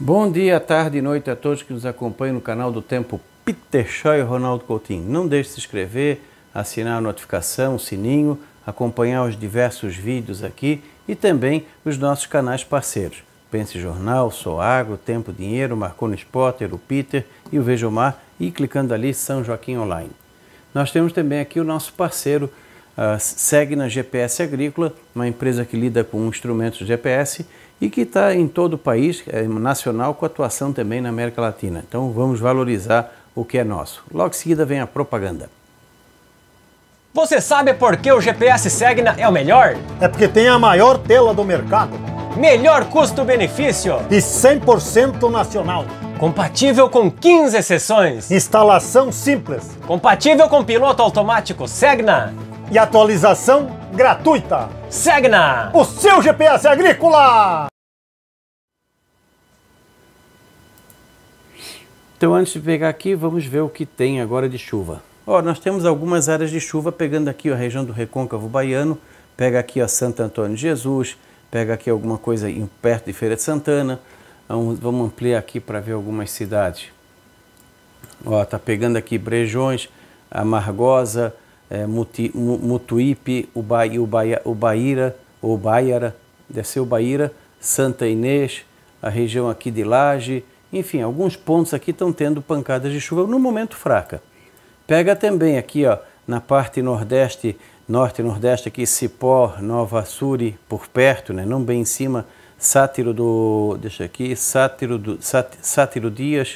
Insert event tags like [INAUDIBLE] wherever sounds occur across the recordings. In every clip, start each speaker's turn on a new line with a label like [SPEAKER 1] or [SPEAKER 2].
[SPEAKER 1] Bom dia, tarde e noite a todos que nos acompanham no canal do Tempo Peter Shaw e Ronaldo Coutinho. Não deixe de se inscrever, assinar a notificação, o sininho, acompanhar os diversos vídeos aqui e também os nossos canais parceiros. Pense Jornal, Sou Agro, Tempo Dinheiro, Marconi Spotter, o Peter e o Vejo Mar e clicando ali São Joaquim Online. Nós temos também aqui o nosso parceiro uh, ah, Segna GPS Agrícola, uma empresa que lida com instrumentos GPS e que está em todo o país, é, nacional, com atuação também na América Latina. Então vamos valorizar o que é nosso. Logo em seguida vem a propaganda. Você sabe por que o GPS Segna é o melhor? É porque tem a maior tela do mercado. Melhor custo-benefício. E 100% nacional. Compatível com 15 sessões. Instalação simples. Compatível com piloto automático Segna. E atualização gratuita. Segna. O seu GPS agrícola. Então antes de pegar aqui, vamos ver o que tem agora de chuva. Ó, nós temos algumas áreas de chuva pegando aqui ó, a região do Recôncavo Baiano, pega aqui a Santo Antônio de Jesus, pega aqui alguma coisa perto de Feira de Santana. Vamos ampliar aqui para ver algumas cidades. Ó, tá pegando aqui Brejões, Amargosa, é, Muti, Mutuípe, Uba, Ubaia, Ubaíra, Ubaiara, deve ser Ubaíra, Santa Inês, a região aqui de Laje, enfim, alguns pontos aqui estão tendo pancadas de chuva no momento fraca. Pega também aqui, ó, na parte nordeste, norte e nordeste aqui, Cipó, Nova Suri, por perto, né? Não bem em cima, Sátiro do, deixa aqui, Sátiro do, Sátiro Dias,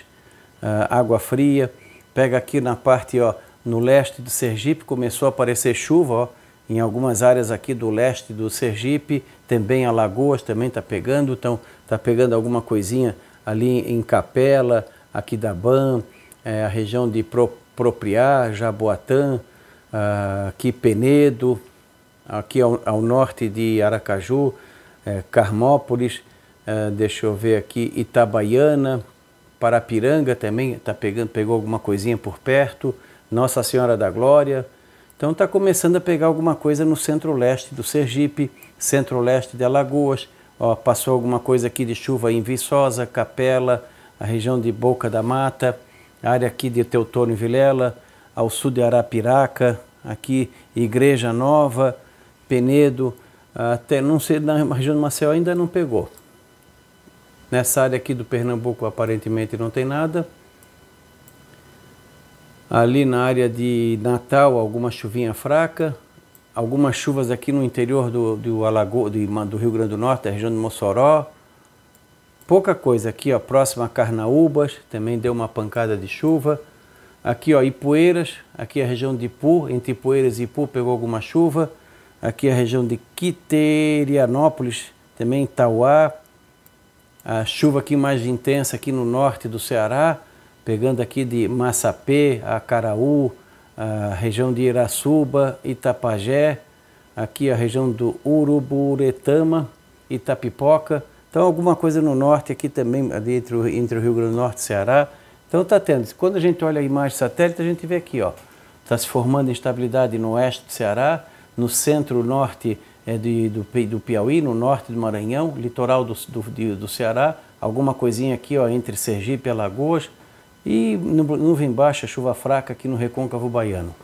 [SPEAKER 1] uh, Água Fria. Pega aqui na parte, ó, no leste do Sergipe começou a aparecer chuva, ó, em algumas áreas aqui do leste do Sergipe, também Alagoas também está pegando, então está pegando alguma coisinha ali em Capela, Aquidabã, é, a região de Pro, Propriá, Jaboatã, ah, aqui Penedo, aqui ao, ao norte de Aracaju, é, Carmópolis, é, deixa eu ver aqui, Itabaiana, Parapiranga também tá pegando, pegou alguma coisinha por perto, Nossa Senhora da Glória. Então está começando a pegar alguma coisa no centro-leste do Sergipe, centro-leste de Alagoas, Ó, passou alguma coisa aqui de chuva em Viçosa, Capela, a região de Boca da Mata, área aqui de Teutônio e Vilela, ao sul de Arapiraca, aqui Igreja Nova, Penedo, até não sei, na região do Maceió ainda não pegou. Nessa área aqui do Pernambuco aparentemente não tem nada. Ali na área de Natal, alguma chuvinha fraca, algumas chuvas aqui no interior do, do, Alago, do, do Rio Grande do Norte, a região de Mossoró. Pouca coisa aqui, ó, próxima a Carnaúbas, também deu uma pancada de chuva. Aqui, ó, Ipueiras, aqui a região de Ipu, entre Ipueiras e Ipu pegou alguma chuva. Aqui a região de Quiterianópolis, também Itauá. A chuva aqui mais intensa aqui no norte do Ceará, pegando aqui de Massapê, Acaraú, a região de Irassuba, Itapajé, aqui a região do Uruburetama, Itapipoca. Então alguma coisa no norte aqui também, entre, entre o Rio Grande do Norte e Ceará. Então está tendo. Quando a gente olha a imagem satélite, a gente vê aqui, ó, está se formando instabilidade no oeste do Ceará, no centro-norte é, do, do Piauí, no norte do Maranhão, litoral do, do, do Ceará, alguma coisinha aqui ó, entre Sergipe e Alagoas. E nuvem baixa, chuva fraca aqui no recôncavo baiano.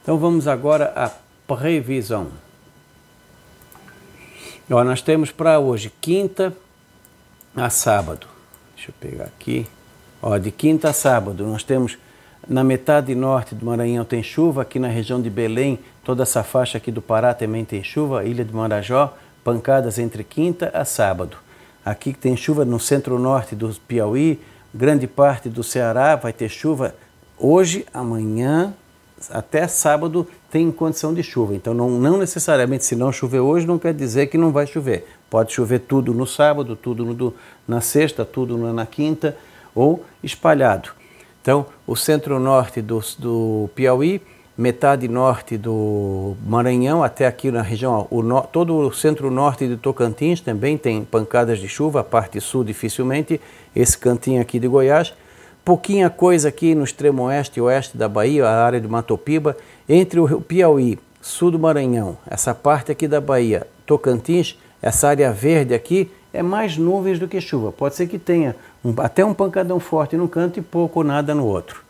[SPEAKER 1] Então vamos agora à previsão. Ó, nós temos para hoje, quinta a sábado. Deixa eu pegar aqui. Ó, de quinta a sábado, nós temos na metade norte do Maranhão tem chuva, aqui na região de Belém, toda essa faixa aqui do Pará também tem chuva, Ilha de Marajó, pancadas entre quinta a sábado. Aqui tem chuva no centro-norte do Piauí, Grande parte do Ceará vai ter chuva hoje, amanhã, até sábado tem condição de chuva. Então, não, não, necessariamente, se não chover hoje, não quer dizer que não vai chover. Pode chover tudo no sábado, tudo no, na sexta, tudo na quinta ou espalhado. Então, o centro-norte do, do Piauí metade norte do Maranhão até aqui na região, o no, todo o centro-norte de Tocantins também tem pancadas de chuva, a parte sul dificilmente, esse cantinho aqui de Goiás, pouquinha coisa aqui no extremo oeste e oeste da Bahia, a área de Matopiba, entre o Piauí, sul do Maranhão, essa parte aqui da Bahia, Tocantins, essa área verde aqui é mais nuvens do que chuva, pode ser que tenha um, até um pancadão forte num canto e pouco ou nada no outro.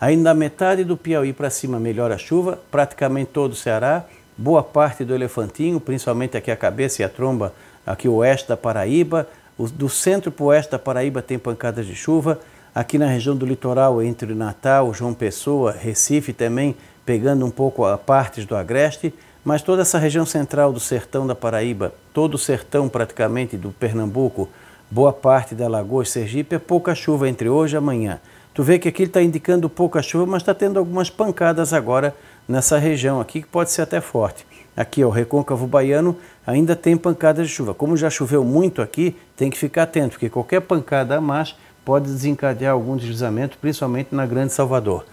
[SPEAKER 1] Ainda metade do Piauí para cima melhora a chuva, praticamente todo o Ceará, boa parte do Elefantinho, principalmente aqui a cabeça e a tromba, aqui o oeste da Paraíba, do centro para o oeste da Paraíba tem pancadas de chuva, aqui na região do litoral entre Natal, João Pessoa, Recife também, pegando um pouco a partes do agreste, mas toda essa região central do sertão da Paraíba, todo o sertão praticamente do Pernambuco, boa parte da Lagoa e Sergipe, é pouca chuva entre hoje e amanhã. Tu vê que aqui ele está indicando pouca chuva, mas está tendo algumas pancadas agora nessa região aqui, que pode ser até forte. Aqui, ó, o recôncavo baiano ainda tem pancadas de chuva. Como já choveu muito aqui, tem que ficar atento, porque qualquer pancada a mais pode desencadear algum deslizamento, principalmente na Grande Salvador.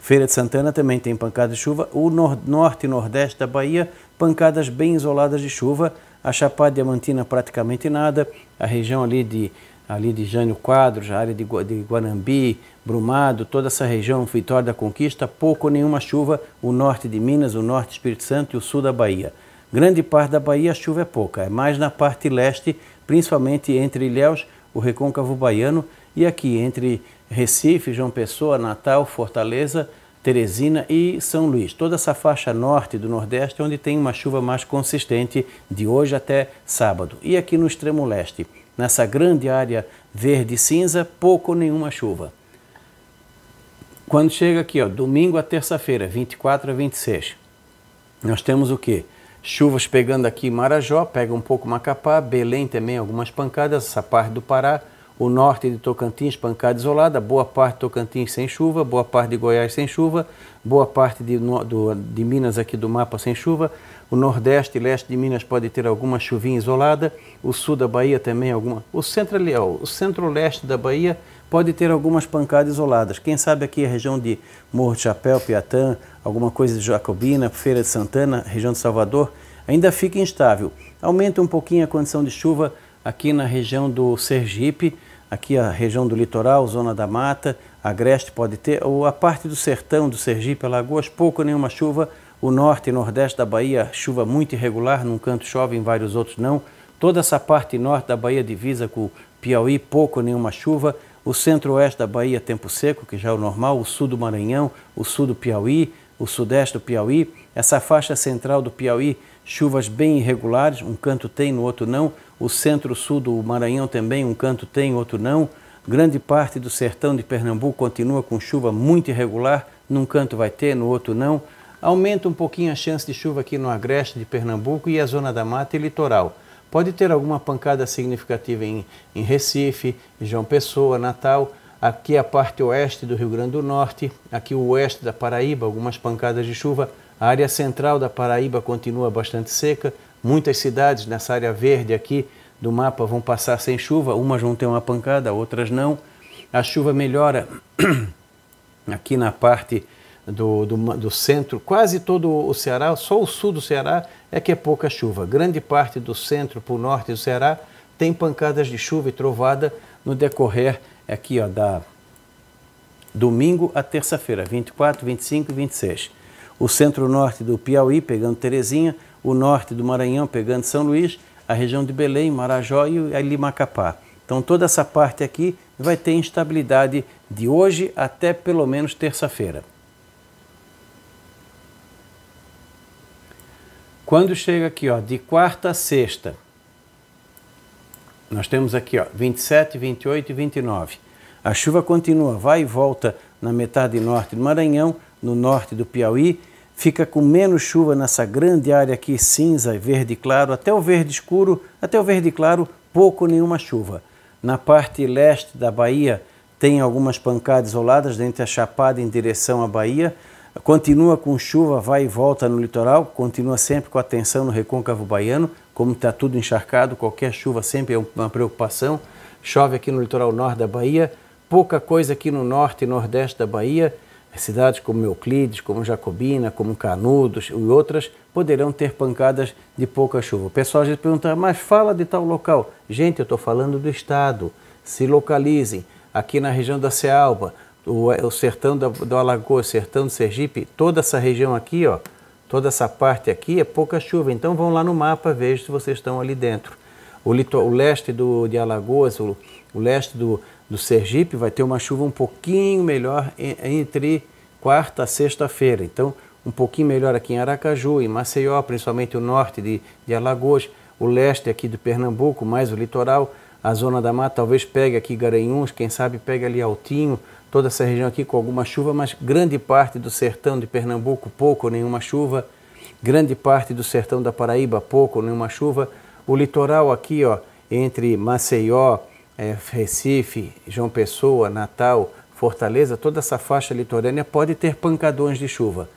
[SPEAKER 1] Feira de Santana também tem pancadas de chuva. O nor norte e nordeste da Bahia, pancadas bem isoladas de chuva. A Chapada Diamantina praticamente nada. A região ali de ali de Jânio Quadros, a área de, Guanambi, Brumado, toda essa região, Vitória da Conquista, pouco ou nenhuma chuva, o norte de Minas, o norte do Espírito Santo e o sul da Bahia. Grande parte da Bahia a chuva é pouca, é mais na parte leste, principalmente entre Ilhéus, o recôncavo baiano, e aqui entre Recife, João Pessoa, Natal, Fortaleza, Teresina e São Luís. Toda essa faixa norte do Nordeste, é onde tem uma chuva mais consistente de hoje até sábado. E aqui no extremo leste nessa grande área verde cinza, pouco ou nenhuma chuva. Quando chega aqui, ó, domingo a terça-feira, 24 a 26, nós temos o quê? Chuvas pegando aqui Marajó, pega um pouco Macapá, Belém também algumas pancadas, essa parte do Pará, o norte de Tocantins, pancada isolada, boa parte de Tocantins sem chuva, boa parte de Goiás sem chuva, boa parte de, do, de Minas aqui do mapa sem chuva, o nordeste e leste de Minas pode ter alguma chuvinha isolada, o sul da Bahia também alguma. O centro ali, o centro-leste da Bahia pode ter algumas pancadas isoladas. Quem sabe aqui a região de Morro de Chapéu, Piatã, alguma coisa de Jacobina, Feira de Santana, região de Salvador, ainda fica instável. Aumenta um pouquinho a condição de chuva aqui na região do Sergipe, aqui a região do litoral, zona da mata, agreste pode ter, ou a parte do sertão, do Sergipe, Alagoas, pouco nenhuma chuva. O norte e nordeste da Bahia, chuva muito irregular, num canto chove, em vários outros não. Toda essa parte norte da Bahia divisa com Piauí, pouco nenhuma chuva. O centro-oeste da Bahia, tempo seco, que já é o normal. O sul do Maranhão, o sul do Piauí, o sudeste do Piauí. Essa faixa central do Piauí, chuvas bem irregulares, um canto tem, no outro não o centro-sul do Maranhão também, um canto tem, outro não. Grande parte do sertão de Pernambuco continua com chuva muito irregular, num canto vai ter, no outro não. Aumenta um pouquinho a chance de chuva aqui no agreste de Pernambuco e a zona da mata e litoral. Pode ter alguma pancada significativa em, em Recife, João Pessoa, Natal, aqui a parte oeste do Rio Grande do Norte, aqui o oeste da Paraíba, algumas pancadas de chuva. A área central da Paraíba continua bastante seca, Muitas cidades nessa área verde aqui do mapa vão passar sem chuva, umas vão ter uma pancada, outras não. A chuva melhora [CLEARS THROAT] aqui na parte do, do, do, centro, quase todo o Ceará, só o sul do Ceará é que é pouca chuva. Grande parte do centro para o norte do Ceará tem pancadas de chuva e trovada no decorrer aqui ó, da domingo a terça-feira, 24, 25 e 26. O centro-norte do Piauí, pegando Terezinha, o norte do Maranhão, pegando São Luís, a região de Belém, Marajó e ali Macapá. Então toda essa parte aqui vai ter instabilidade de hoje até pelo menos terça-feira. Quando chega aqui, ó, de quarta a sexta, nós temos aqui, ó, 27, 28 e 29. A chuva continua, vai e volta na metade norte do Maranhão, no norte do Piauí, fica com menos chuva nessa grande área aqui cinza e verde claro, até o verde escuro, até o verde claro, pouco nenhuma chuva. Na parte leste da Bahia tem algumas pancadas isoladas dentro da Chapada em direção à Bahia. Continua com chuva, vai e volta no litoral, continua sempre com atenção no recôncavo baiano, como está tudo encharcado, qualquer chuva sempre é uma preocupação. Chove aqui no litoral norte da Bahia, pouca coisa aqui no norte e nordeste da Bahia Cidades como Euclides, como Jacobina, como Canudos e outras poderão ter pancadas de pouca chuva. O pessoal às pergunta, mas fala de tal local. Gente, eu estou falando do estado. Se localizem aqui na região da Cealba, o, o sertão da, do Alagoas, o sertão do Sergipe, toda essa região aqui, ó, toda essa parte aqui é pouca chuva. Então vão lá no mapa, vejam se vocês estão ali dentro. O, o leste do, de Alagoas, o, o leste do, do Sergipe vai ter uma chuva um pouquinho melhor entre quarta a sexta-feira. Então, um pouquinho melhor aqui em Aracaju, em Maceió, principalmente o norte de, de Alagoas, o leste aqui do Pernambuco, mais o litoral, a zona da mata, talvez pegue aqui Garanhuns, quem sabe pegue ali Altinho, toda essa região aqui com alguma chuva, mas grande parte do sertão de Pernambuco, pouco ou nenhuma chuva, grande parte do sertão da Paraíba, pouco ou nenhuma chuva, o litoral aqui, ó, entre Maceió, é, Recife, João Pessoa, Natal, Fortaleza, toda essa faixa litorânea pode ter pancadões de chuva.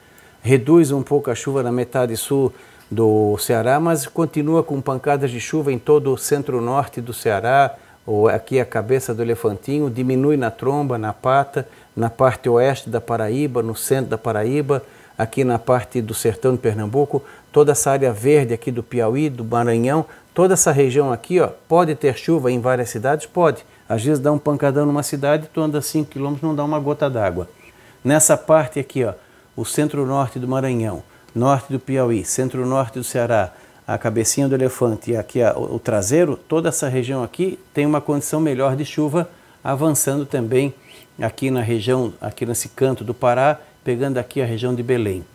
[SPEAKER 1] Reduz um pouco a chuva na metade sul do Ceará, mas continua com pancadas de chuva em todo o centro-norte do Ceará, ou aqui a cabeça do elefantinho, diminui na tromba, na pata, na parte oeste da Paraíba, no centro da Paraíba, aqui na parte do sertão de Pernambuco, toda essa área verde aqui do Piauí, do Maranhão, Toda essa região aqui, ó, pode ter chuva em várias cidades? Pode. Às vezes dá um pancadão numa cidade, tu anda 5 km não dá uma gota d'água. Nessa parte aqui, ó, o centro-norte do Maranhão, norte do Piauí, centro-norte do Ceará, a cabecinha do elefante e aqui o traseiro, toda essa região aqui tem uma condição melhor de chuva, avançando também aqui na região, aqui nesse canto do Pará, pegando aqui a região de Belém.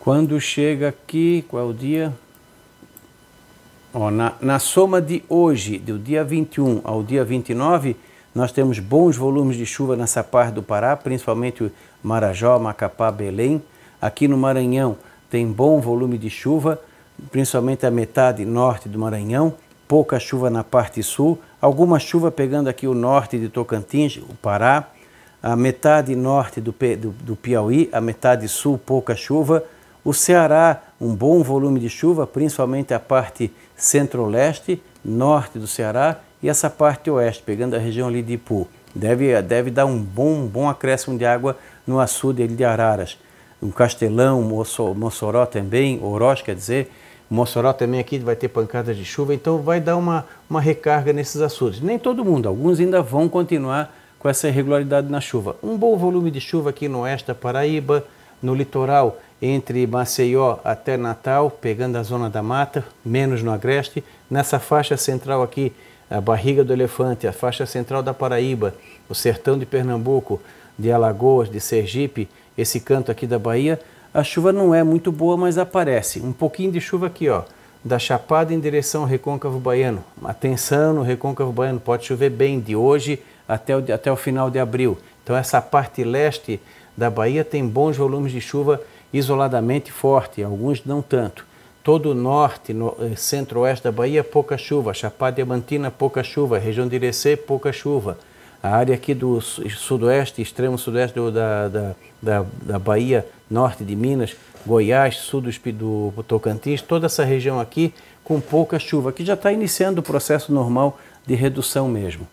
[SPEAKER 1] Quando chega aqui, qual é o dia? Ó, na, na soma de hoje, do dia 21 ao dia 29, nós temos bons volumes de chuva nessa parte do Pará, principalmente Marajó, Macapá, Belém. Aqui no Maranhão tem bom volume de chuva, principalmente a metade norte do Maranhão. Pouca chuva na parte sul, alguma chuva pegando aqui o norte de Tocantins, o Pará, a metade norte do, do, do Piauí, a metade sul pouca chuva, o Ceará, um bom volume de chuva, principalmente a parte centro-leste, norte do Ceará e essa parte oeste, pegando a região ali de Ipu. Deve, deve dar um bom, bom acréscimo de água no açude de Araras. Um Castelão, Mossoró também, Oroz quer dizer, Mossoró também aqui vai ter pancadas de chuva, então vai dar uma, uma recarga nesses açudes. Nem todo mundo, alguns ainda vão continuar com essa irregularidade na chuva. Um bom volume de chuva aqui no oeste da Paraíba, no litoral entre Maceió até Natal, pegando a zona da mata, menos no agreste. Nessa faixa central aqui, a barriga do elefante, a faixa central da Paraíba, o sertão de Pernambuco, de Alagoas, de Sergipe, esse canto aqui da Bahia, a chuva não é muito boa, mas aparece. Um pouquinho de chuva aqui, ó, da Chapada em direção ao Recôncavo Baiano. Atenção no Recôncavo Baiano, pode chover bem de hoje até o, até o final de abril. Então essa parte leste da Bahia tem bons volumes de chuva isoladamente forte, alguns não tanto. Todo o norte, no, eh, centro-oeste da Bahia, pouca chuva. Chapada Diamantina, pouca chuva. Região de Irecê, pouca chuva. A área aqui do sudoeste, extremo sudoeste do, da, da, da, da Bahia, norte de Minas, Goiás, sul do, do Tocantins, toda essa região aqui com pouca chuva, que já está iniciando o processo normal de redução mesmo.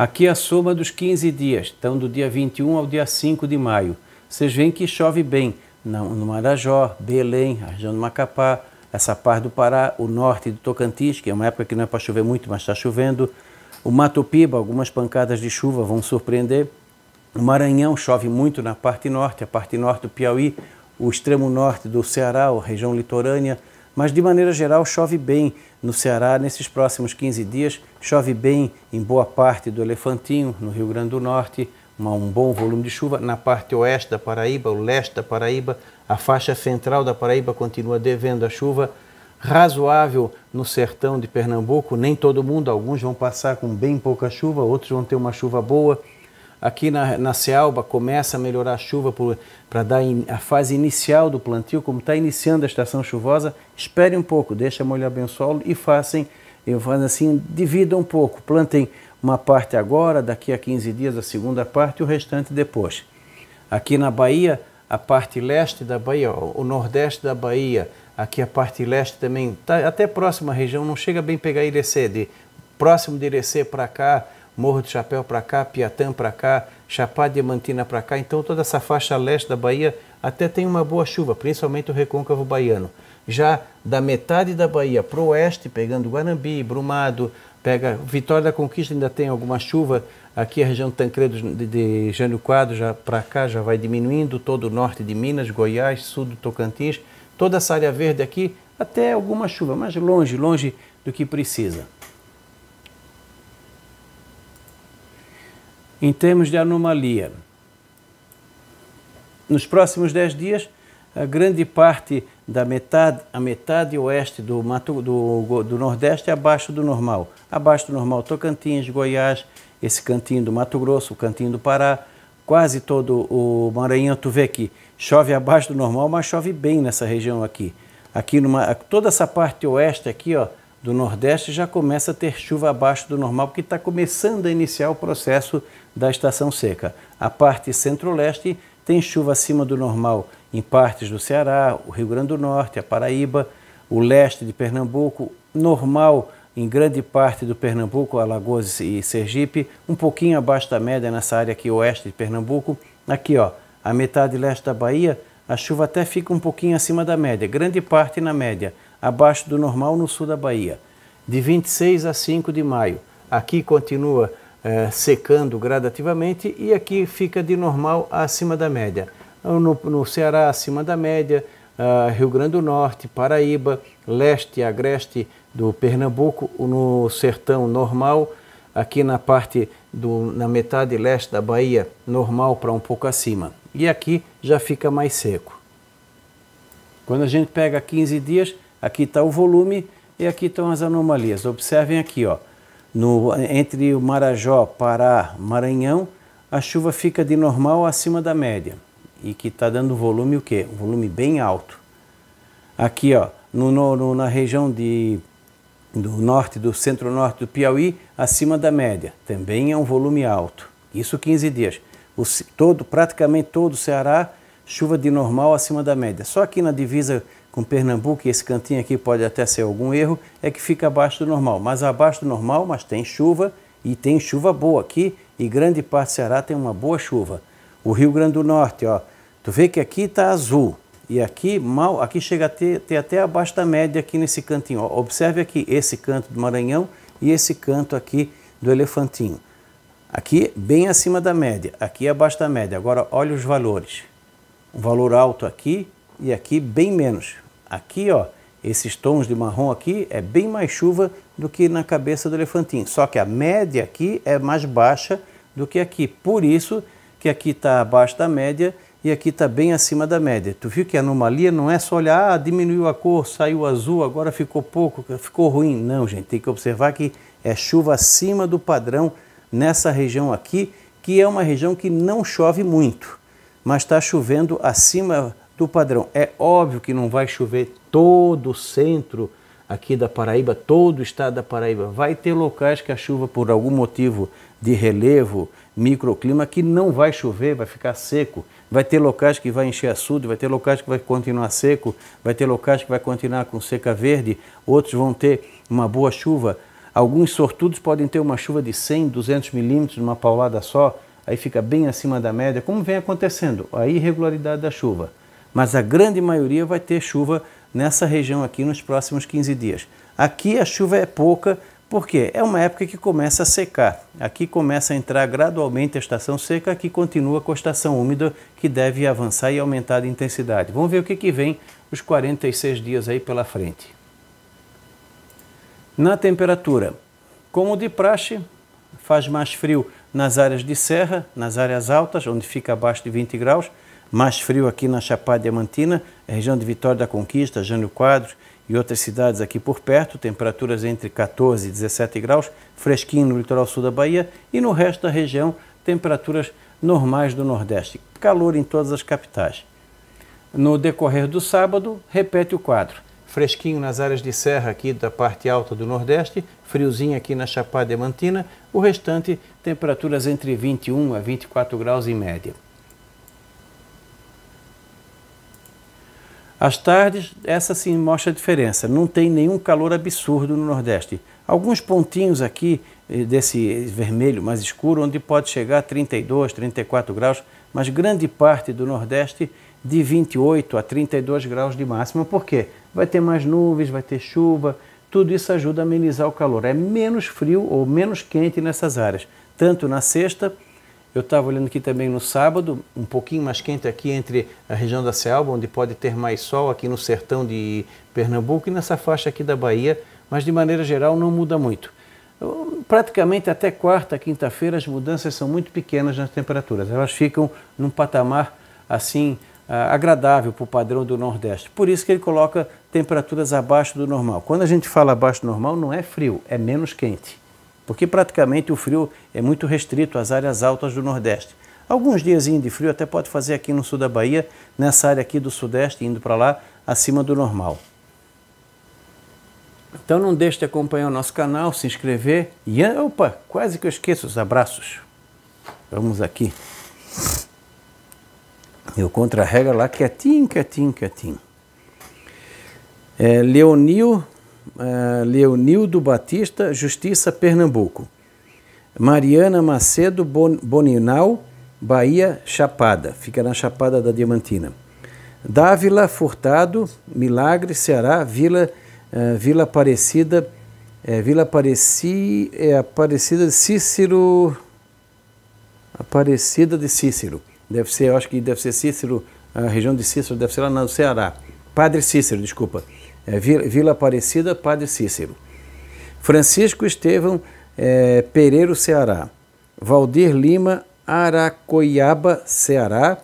[SPEAKER 1] Aqui a soma dos 15 dias, então do dia 21 ao dia 5 de maio. Vocês veem que chove bem no Marajó, Belém, a região do Macapá, essa parte do Pará, o norte do Tocantins, que é uma época que não é para chover muito, mas está chovendo. O Mato Piba, algumas pancadas de chuva vão surpreender. O Maranhão chove muito na parte norte, a parte norte do Piauí, o extremo norte do Ceará, a região litorânea, mas de maneira geral chove bem no Ceará nesses próximos 15 dias, chove bem em boa parte do Elefantinho, no Rio Grande do Norte, um bom volume de chuva na parte oeste da Paraíba, o leste da Paraíba, a faixa central da Paraíba continua devendo a chuva razoável no sertão de Pernambuco, nem todo mundo, alguns vão passar com bem pouca chuva, outros vão ter uma chuva boa. Aqui na, na Cealba começa a melhorar a chuva para dar in, a fase inicial do plantio. Como está iniciando a estação chuvosa, espere um pouco, deixa molhar bem o solo e façam, eu falo assim, dividam um pouco. Plantem uma parte agora, daqui a 15 dias a segunda parte e o restante depois. Aqui na Bahia, a parte leste da Bahia, o nordeste da Bahia, aqui a parte leste também, tá até próxima região, não chega bem pegar Irecê, de próximo de Irecê para cá, Morro de Chapéu para cá, Piatã para cá, Chapada Diamantina para cá. Então toda essa faixa leste da Bahia até tem uma boa chuva, principalmente o recôncavo baiano. Já da metade da Bahia para o oeste, pegando Guarambi, Brumado, pega Vitória da Conquista, ainda tem alguma chuva. Aqui a região Tancredo de, de Jânio Quadro, já para cá já vai diminuindo, todo o norte de Minas, Goiás, sul do Tocantins, toda essa área verde aqui, até alguma chuva, mas longe, longe do que precisa. Em termos de anomalia, nos próximos 10 dias, a grande parte da metade, a metade oeste do, Mato, do, do Nordeste é abaixo do normal. Abaixo do normal, Tocantins, Goiás, esse cantinho do Mato Grosso, o cantinho do Pará, quase todo o Maranhão. Tu vê que chove abaixo do normal, mas chove bem nessa região aqui. Aqui numa, toda essa parte oeste aqui, ó, do Nordeste já começa a ter chuva abaixo do normal, porque está começando a iniciar o processo da estação seca. A parte centro-leste tem chuva acima do normal em partes do Ceará, o Rio Grande do Norte, a Paraíba, o leste de Pernambuco, normal em grande parte do Pernambuco, Alagoas e Sergipe, um pouquinho abaixo da média nessa área aqui oeste de Pernambuco. Aqui, ó, a metade leste da Bahia, a chuva até fica um pouquinho acima da média, grande parte na média, abaixo do normal no sul da Bahia. De 26 a 5 de maio, aqui continua é, secando gradativamente e aqui fica de normal acima da média. No, no Ceará, acima da média, uh, Rio Grande do Norte, Paraíba, leste agreste do Pernambuco, no sertão normal, aqui na parte do, na metade leste da Bahia, normal para um pouco acima. E aqui já fica mais seco. Quando a gente pega 15 dias, aqui está o volume e aqui estão as anomalias. Observem aqui, ó. No, entre o Marajó, Pará, Maranhão, a chuva fica de normal acima da média e que está dando volume o quê? Um volume bem alto. Aqui, ó, no, no, na região de, do norte, do centro-norte do Piauí, acima da média, também é um volume alto. Isso 15 dias. O, todo, praticamente todo o Ceará, chuva de normal acima da média. Só aqui na divisa com Pernambuco, e esse cantinho aqui pode até ser algum erro, é que fica abaixo do normal. Mas abaixo do normal, mas tem chuva e tem chuva boa aqui e grande parte do Ceará tem uma boa chuva. O Rio Grande do Norte, ó, tu vê que aqui está azul e aqui mal, aqui chega a ter, ter até abaixo da média aqui nesse cantinho. Ó. Observe aqui esse canto do Maranhão e esse canto aqui do Elefantinho. Aqui bem acima da média, aqui abaixo da média. Agora olha os valores. Um valor alto aqui e aqui bem menos. Aqui, ó, esses tons de marrom aqui é bem mais chuva do que na cabeça do elefantinho. Só que a média aqui é mais baixa do que aqui. Por isso que aqui está abaixo da média e aqui está bem acima da média. Tu viu que a anomalia não é só olhar, ah, diminuiu a cor, saiu azul, agora ficou pouco, ficou ruim. Não, gente, tem que observar que é chuva acima do padrão nessa região aqui, que é uma região que não chove muito, mas está chovendo acima do padrão. É óbvio que não vai chover todo o centro aqui da Paraíba, todo o estado da Paraíba. Vai ter locais que a chuva, por algum motivo de relevo, microclima, que não vai chover, vai ficar seco. Vai ter locais que vai encher açude, vai ter locais que vai continuar seco, vai ter locais que vai continuar com seca verde, outros vão ter uma boa chuva. Alguns sortudos podem ter uma chuva de 100, 200 milímetros, numa paulada só, aí fica bem acima da média, como vem acontecendo, a irregularidade da chuva mas a grande maioria vai ter chuva nessa região aqui nos próximos 15 dias. Aqui a chuva é pouca, porque é uma época que começa a secar. Aqui começa a entrar gradualmente a estação seca, aqui continua com a estação úmida, que deve avançar e aumentar de intensidade. Vamos ver o que, que vem os 46 dias aí pela frente. Na temperatura, como de praxe, faz mais frio nas áreas de serra, nas áreas altas, onde fica abaixo de 20 graus, mais frio aqui na Chapada Diamantina, região de Vitória da Conquista, Jânio Quadros e outras cidades aqui por perto, temperaturas entre 14 e 17 graus, fresquinho no litoral sul da Bahia e no resto da região, temperaturas normais do Nordeste, calor em todas as capitais. No decorrer do sábado, repete o quadro. Fresquinho nas áreas de serra aqui da parte alta do Nordeste, friozinho aqui na Chapada Diamantina, o restante temperaturas entre 21 a 24 graus em média. As tardes, essa sim mostra a diferença. Não tem nenhum calor absurdo no Nordeste. Alguns pontinhos aqui eh, desse vermelho mais escuro, onde pode chegar a 32, 34 graus, mas grande parte do Nordeste de 28 a 32 graus de máxima. Por quê? Vai ter mais nuvens, vai ter chuva, tudo isso ajuda a amenizar o calor. É menos frio ou menos quente nessas áreas, tanto na sexta eu estava olhando aqui também no sábado, um pouquinho mais quente aqui entre a região da Selva, onde pode ter mais sol aqui no sertão de Pernambuco e nessa faixa aqui da Bahia, mas de maneira geral não muda muito. Praticamente até quarta, quinta-feira, as mudanças são muito pequenas nas temperaturas. Elas ficam num patamar assim ah, agradável para o padrão do Nordeste. Por isso que ele coloca temperaturas abaixo do normal. Quando a gente fala abaixo do normal, não é frio, é menos quente porque praticamente o frio é muito restrito às áreas altas do Nordeste. Alguns dias de frio até pode fazer aqui no sul da Bahia, nessa área aqui do Sudeste, indo para lá, acima do normal. Então não deixe de acompanhar o nosso canal, se inscrever e... Opa, quase que eu esqueço os abraços. Vamos aqui. Eu contra-regra lá quietinho, quietinho, quietinho. É, Leonil uh, Leonildo Batista, Justiça, Pernambuco. Mariana Macedo bon, Boninal, Bahia, Chapada. Fica na Chapada da Diamantina. Dávila Furtado, Milagre, Ceará, Vila, uh, Vila Aparecida, é, Vila Apareci, é, Aparecida de Cícero, Aparecida de Cícero, deve ser, eu acho que deve ser Cícero, a região de Cícero deve ser lá no Ceará, Padre Cícero, desculpa, é, Vila Aparecida, Padre Cícero. Francisco Estevão é, Pereiro, Ceará. Valdir Lima, Aracoiaba, Ceará.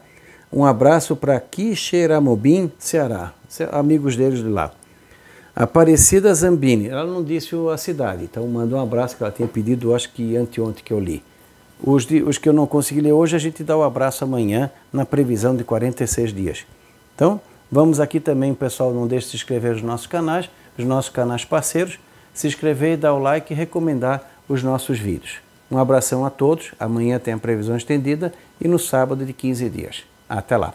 [SPEAKER 1] Um abraço para Quixeramobim, Ceará. Amigos deles de lá. Aparecida Zambini. Ela não disse a cidade, então mandou um abraço que ela tinha pedido, acho que anteontem que eu li. Os, de, os que eu não consegui ler hoje, a gente dá o um abraço amanhã na previsão de 46 dias. Então, Vamos aqui também, pessoal, não deixe de se inscrever nos nossos canais, nos nossos canais parceiros, se inscrever, dar o like e recomendar os nossos vídeos. Um abração a todos, amanhã tem a previsão estendida e no sábado de 15 dias. Até lá!